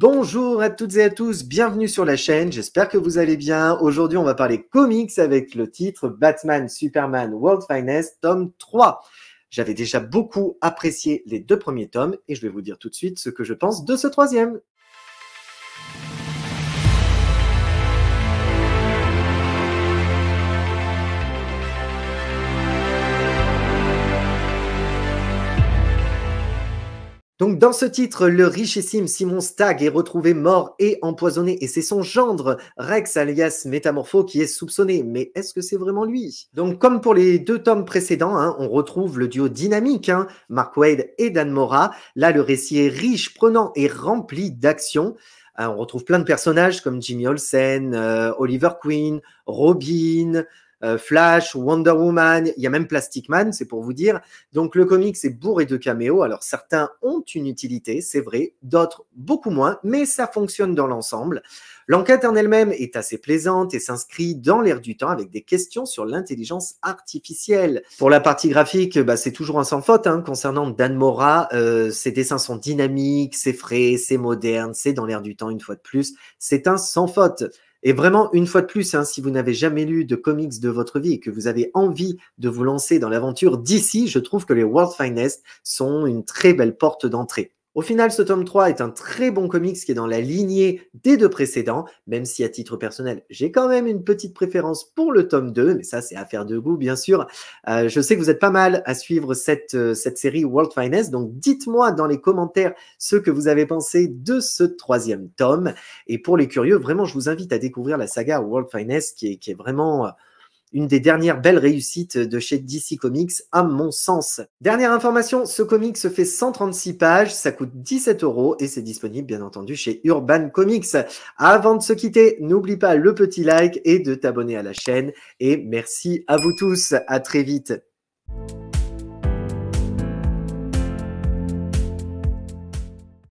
Bonjour à toutes et à tous, bienvenue sur la chaîne, j'espère que vous allez bien. Aujourd'hui, on va parler comics avec le titre Batman, Superman, World Finest, tome 3. J'avais déjà beaucoup apprécié les deux premiers tomes et je vais vous dire tout de suite ce que je pense de ce troisième. Donc dans ce titre, le richissime Simon Stagg est retrouvé mort et empoisonné, et c'est son gendre, Rex alias Métamorpho, qui est soupçonné. Mais est-ce que c'est vraiment lui Donc comme pour les deux tomes précédents, hein, on retrouve le duo dynamique, hein, Mark Wade et Dan Mora. Là, le récit est riche, prenant et rempli d'action. Euh, on retrouve plein de personnages comme Jimmy Olsen, euh, Oliver Queen, Robin, euh, Flash, Wonder Woman, il y a même Plastic Man, c'est pour vous dire. Donc le comic c'est bourré de caméos. Alors certains ont une utilité, c'est vrai, d'autres beaucoup moins, mais ça fonctionne dans l'ensemble. L'enquête en elle-même est assez plaisante et s'inscrit dans l'air du temps avec des questions sur l'intelligence artificielle. Pour la partie graphique, bah, c'est toujours un sans faute. Hein, concernant Dan Mora, euh, ses dessins sont dynamiques, c'est frais, c'est moderne, c'est dans l'air du temps une fois de plus. C'est un sans faute. Et vraiment, une fois de plus, hein, si vous n'avez jamais lu de comics de votre vie et que vous avez envie de vous lancer dans l'aventure d'ici, je trouve que les World Finest sont une très belle porte d'entrée. Au final, ce tome 3 est un très bon comics qui est dans la lignée des deux précédents, même si à titre personnel, j'ai quand même une petite préférence pour le tome 2, mais ça c'est affaire de goût bien sûr. Euh, je sais que vous êtes pas mal à suivre cette, euh, cette série World Finance, donc dites-moi dans les commentaires ce que vous avez pensé de ce troisième tome. Et pour les curieux, vraiment, je vous invite à découvrir la saga World Finance qui est, qui est vraiment... Euh, une des dernières belles réussites de chez DC Comics, à mon sens. Dernière information, ce comics se fait 136 pages, ça coûte 17 euros et c'est disponible bien entendu chez Urban Comics. Avant de se quitter, n'oublie pas le petit like et de t'abonner à la chaîne. Et merci à vous tous, à très vite.